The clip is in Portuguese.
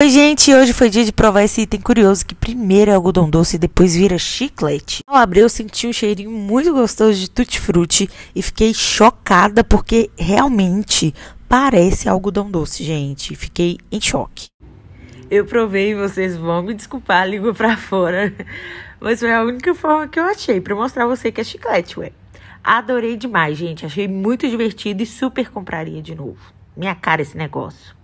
Oi gente, hoje foi dia de provar esse item curioso que primeiro é algodão doce e depois vira chiclete. Ao abrir eu senti um cheirinho muito gostoso de tutti-frutti e fiquei chocada porque realmente parece algodão doce, gente. Fiquei em choque. Eu provei, e vocês vão me desculpar, língua pra fora. Mas foi a única forma que eu achei pra mostrar a você que é chiclete, ué. Adorei demais, gente. Achei muito divertido e super compraria de novo. Minha cara esse negócio.